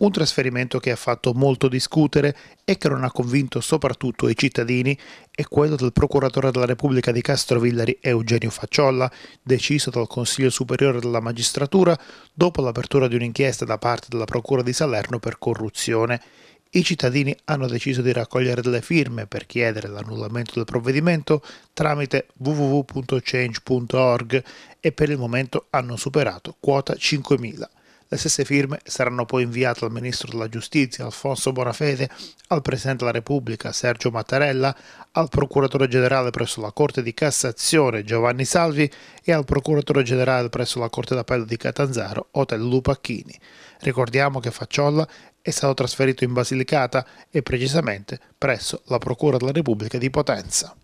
Un trasferimento che ha fatto molto discutere e che non ha convinto soprattutto i cittadini è quello del procuratore della Repubblica di Castrovillari Eugenio Facciolla, deciso dal Consiglio Superiore della Magistratura dopo l'apertura di un'inchiesta da parte della Procura di Salerno per corruzione. I cittadini hanno deciso di raccogliere delle firme per chiedere l'annullamento del provvedimento tramite www.change.org e per il momento hanno superato quota 5.000. Le stesse firme saranno poi inviate al Ministro della Giustizia Alfonso Bonafede, al Presidente della Repubblica Sergio Mattarella, al Procuratore Generale presso la Corte di Cassazione Giovanni Salvi e al Procuratore Generale presso la Corte d'Appello di Catanzaro Otellu Lupacchini. Ricordiamo che Facciolla è stato trasferito in Basilicata e precisamente presso la Procura della Repubblica di Potenza.